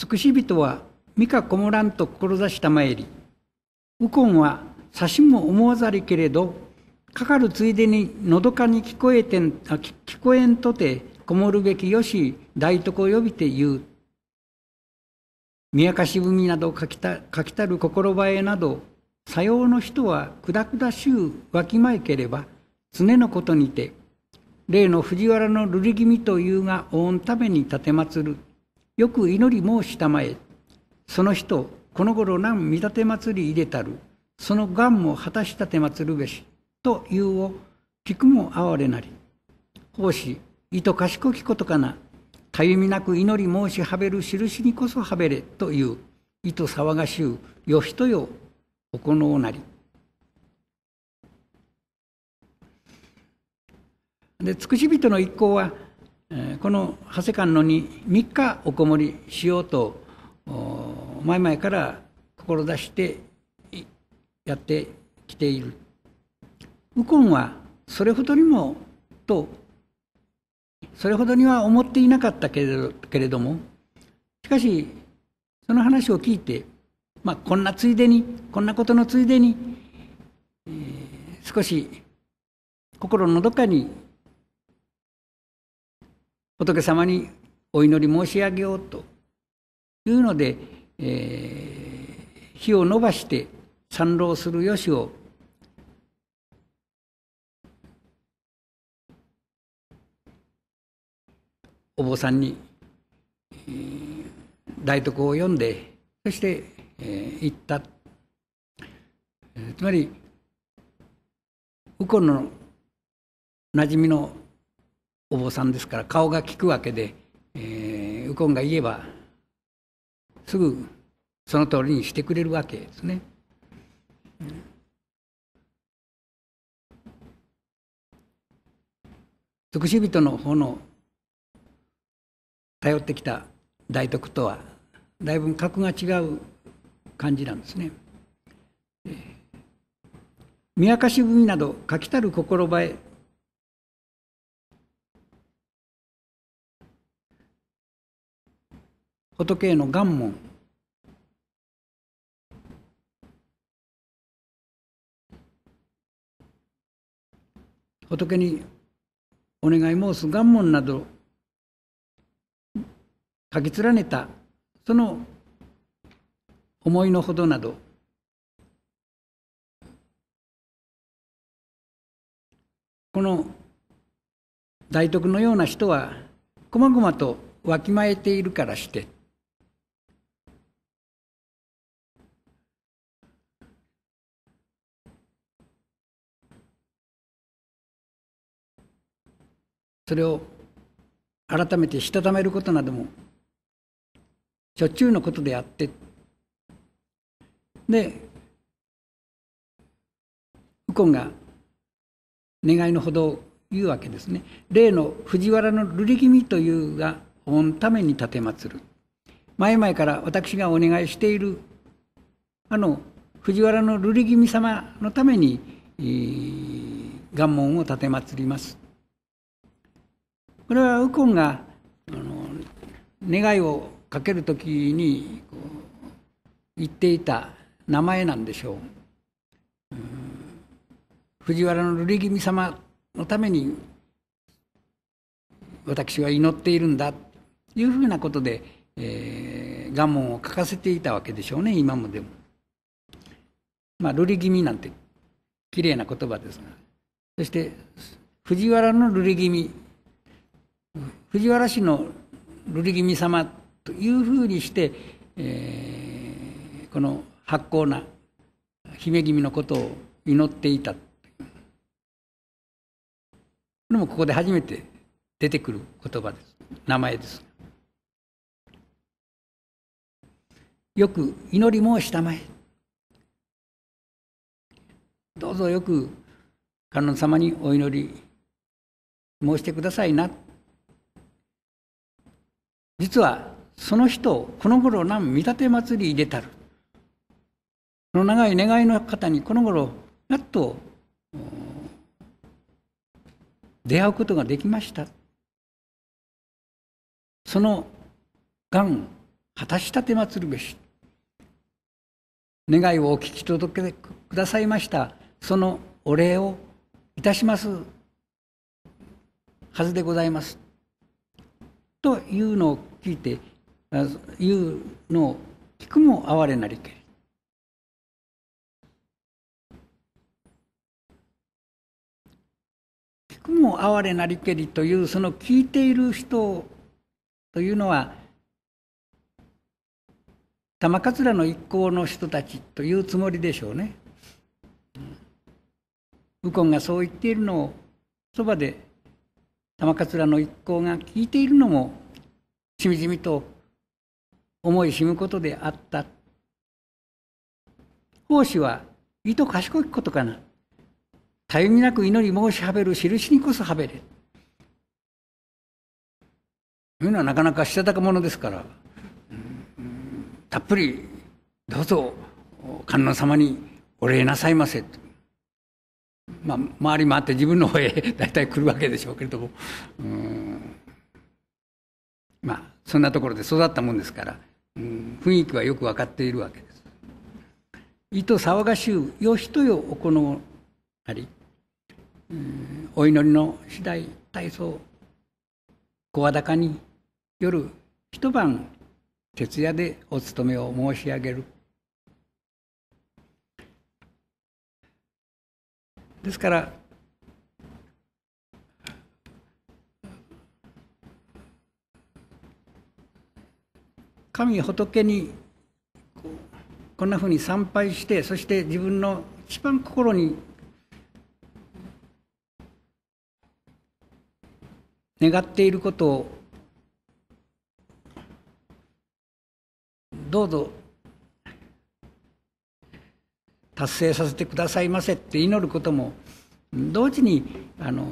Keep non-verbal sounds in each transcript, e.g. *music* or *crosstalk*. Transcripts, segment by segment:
尽くし人は三かこもらんと志したまえり右近は差しも思わざりけれどかかるついでにのどかに聞こえてん聞こえんとてこもるべきよし大徳を呼びて言う宮かしみなど書きた書きたる心映えなどさようの人はくだくだしゅうわきまえければ常のことにて例の藤原の瑠璃君というが御ために奉るよく祈り申したまえ。その人、この頃何見立て祭り入れたる。その願も果たしたて祭るべし。と言うを、聞くも哀れなり。奉仕、いと賢きことかな。たゆみなく祈り申しはべる印にこそはべれ。と言う。いと騒がしゅう、よ人よ、行うなり。で、つくし人の一行は、この長谷観音に3日おこもりしようと前々から志してやってきている右近はそれほどにもとそれほどには思っていなかったけれどもしかしその話を聞いて、まあ、こんなついでにこんなことのついでに、えー、少し心のどかに仏様にお祈り申し上げようというので、えー、火を伸ばして参籠するよしをお坊さんに、えー、大徳を読んでそして、えー、行った、えー、つまり右近のなじみのお坊さんですから顔が利くわけで、えー、右近が言えばすぐその通りにしてくれるわけですね。尽くし人の方の頼ってきた大徳とはだいぶ格が違う感じなんですね。えー、宮かし文など書きたる心ばえ仏への願文仏にお願い申す願文など書き連ねたその思いのほどなどこの大徳のような人はこまごまとわきまえているからしてそれを改めてしたためることなどもしょっちゅうのことであってで右近が願いのほどを言うわけですね例の藤原の瑠璃君というが御ために奉る前々から私がお願いしているあの藤原の瑠璃君様のために、えー、願門を奉りますこれは右近があの願いをかける時に言っていた名前なんでしょう。うん、藤原の瑠璃君様のために私は祈っているんだというふうなことで、えー、我門を書かせていたわけでしょうね今もでも。まあ瑠璃君なんて綺麗な言葉ですがそして藤原の瑠璃君藤原氏の瑠璃君様というふうにして、えー、この発行な姫君のことを祈っていたのもここで初めて出てくる言葉です名前ですよく祈り申したまえどうぞよく観音様にお祈り申してくださいな実はその人をこの頃南見立祭り入れたるその長い願いの方にこの頃やっと出会うことができましたその願果たしたて祭るべし願いをお聞き届けくださいましたそのお礼をいたしますはずでございますというのを聞いて、いうのを聞くも哀れなりけり。聞くも哀れなりけりという、その聞いている人というのは、玉桂の一行の人たちというつもりでしょうね。右近がそう言っているのをそばで玉桂の一行が聞いているのもしみじみと思いしむことであった奉仕はいと賢いことかなたゆみなく祈り申しはべるしるしにこそはべれというのはなかなかしたたかものですから、うん、たっぷりどうぞ観音様にお礼なさいませとまあ、周り回って自分の方へ *laughs* 大体来るわけでしょうけれども、まあそんなところで育ったもんですから、雰囲気はよく分かっているわけです。意図騒がしゅうよしとよおこのあり、うん、お祈りの次第体操声高に夜一晩徹夜でお勤めを申し上げる。ですから、神仏にこんなふうに参拝してそして自分の一番心に願っていることをどうぞ達成させてくださいませって祈ることも同時にあの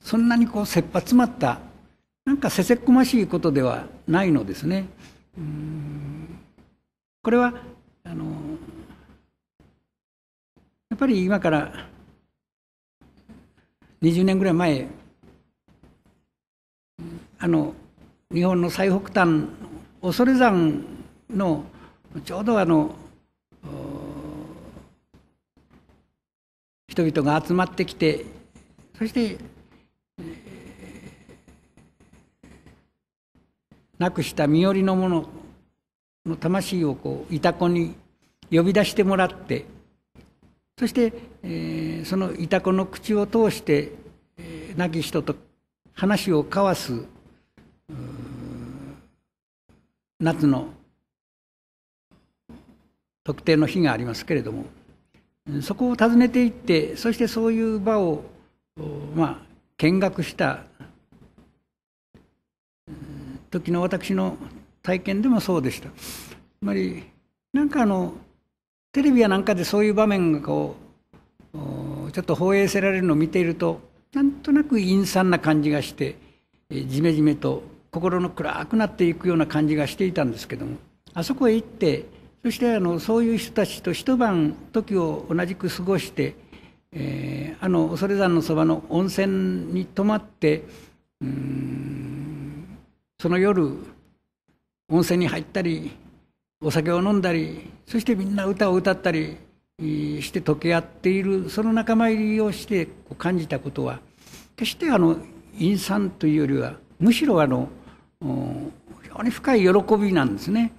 そんなにこう切羽詰まったなんかせせこましいことではないのですね。これはあのやっぱり今から20年ぐらい前あの日本の最北端恐山のちょうどあの人々が集まってきてそして、えー、亡くした身寄りの者の魂をこういた子に呼び出してもらってそして、えー、そのいた子の口を通して、えー、亡き人と話を交わす夏の特定の日がありますけれどもそこを訪ねていってそしてそういう場を、まあ、見学した時の私の体験でもそうでした。つまりなんかあのテレビやなんかでそういう場面がこうちょっと放映せられるのを見ているとなんとなく陰惨な感じがしてじめじめと心の暗くなっていくような感じがしていたんですけどもあそこへ行ってそしてあのそういう人たちと一晩時を同じく過ごして、えー、あの恐山のそばの温泉に泊まってその夜温泉に入ったりお酒を飲んだりそしてみんな歌を歌ったりして溶け合っているその仲間入りをして感じたことは決してあの陰惨というよりはむしろあの非常に深い喜びなんですね。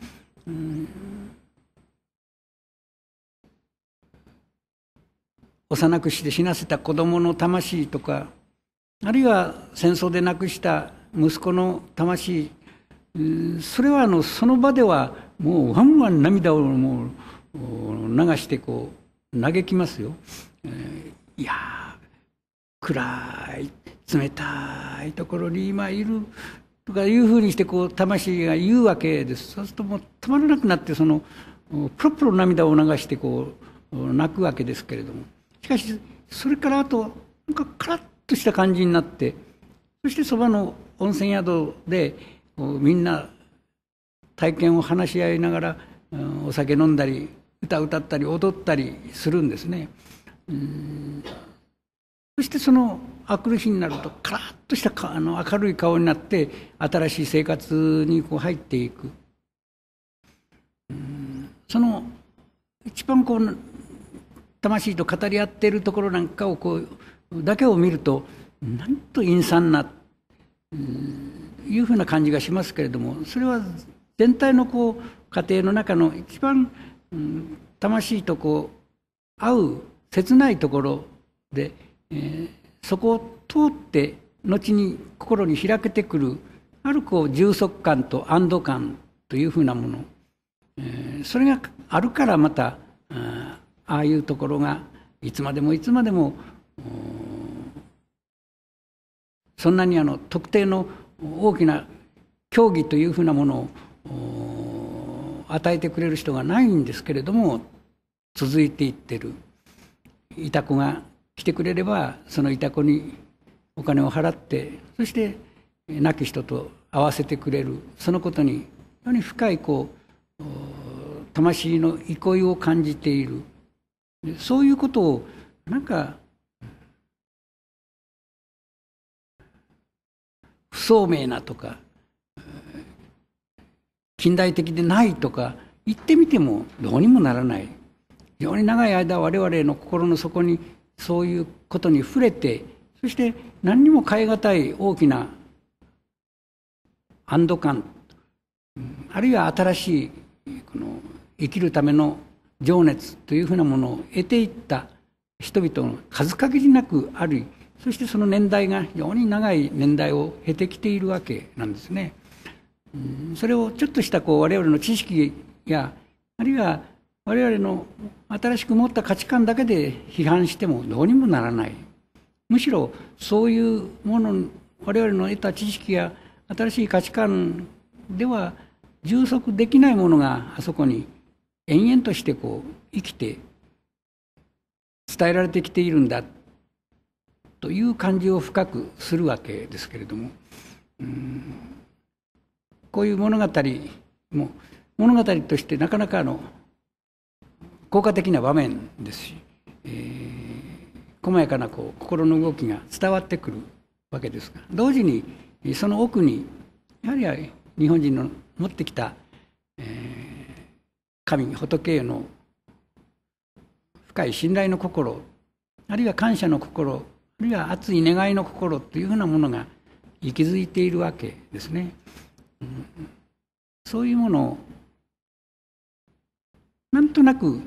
幼くして死なせた子供の魂とかあるいは戦争で亡くした息子の魂それはあのその場ではもうワンワン涙をもう流してこう嘆きますよ。いや暗い冷たいところに今いるとかいうふうにしてこう魂が言うわけですそうするともうたまらなくなってそのプロプロ涙を流してこう泣くわけですけれどもしかしそれからあとなんかカラッとした感じになってそしてそばの温泉宿でみんな体験を話し合いながらお酒飲んだり歌歌ったり踊ったりするんですね。うんそしてその明くる日になるとカラッとしたあの明るい顔になって新しい生活にこう入っていくその一番こう魂と語り合っているところなんかをこうだけを見るとなんと陰惨ないうふうな感じがしますけれどもそれは全体のこう家庭の中の一番魂とこう合う切ないところで。えー、そこを通って後に心に開けてくるあるこう充足感と安堵感というふうなもの、えー、それがあるからまたああいうところがいつまでもいつまでもそんなにあの特定の大きな競技というふうなものを与えてくれる人がないんですけれども続いていってるいた子が来てくれればそのいた子にお金を払ってそして亡き人と会わせてくれるそのことに非常に深いこう魂の憩いを感じているそういうことをなんか不聡明なとか近代的でないとか言ってみてもどうにもならない非常に長い間我々の心の底にそういうことに触れてそして何にも変え難い大きな安堵感あるいは新しいこの生きるための情熱というふうなものを得ていった人々の数限りなくあるそしてその年代が非常に長い年代を経てきているわけなんですね。それをちょっとしたこう我々の知識やあるいは我々の新しく持った価値観だけで批判してもどうにもならないむしろそういうもの我々の得た知識や新しい価値観では充足できないものがあそこに延々としてこう生きて伝えられてきているんだという感じを深くするわけですけれどもこういう物語も物語としてなかなかあの効果的な場面ですし、えー、細やかなこう心の動きが伝わってくるわけですが同時にその奥にやはり日本人の持ってきた、えー、神仏への深い信頼の心あるいは感謝の心あるいは熱い願いの心というふうなものが息づいているわけですね。うん、そういうものをなんとなく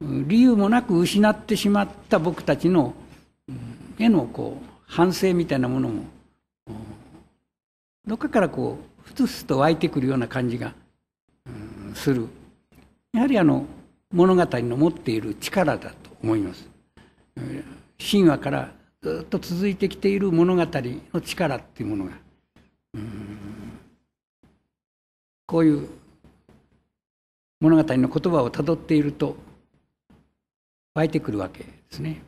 理由もなく失ってしまった僕たちのへのこう反省みたいなものもどっかからこうふつふつと湧いてくるような感じがするやはりあの物語の持っている力だと思います神話からずっと続いてきている物語の力っていうものがこういう物語の言葉をたどっていると湧いてくるわけですね。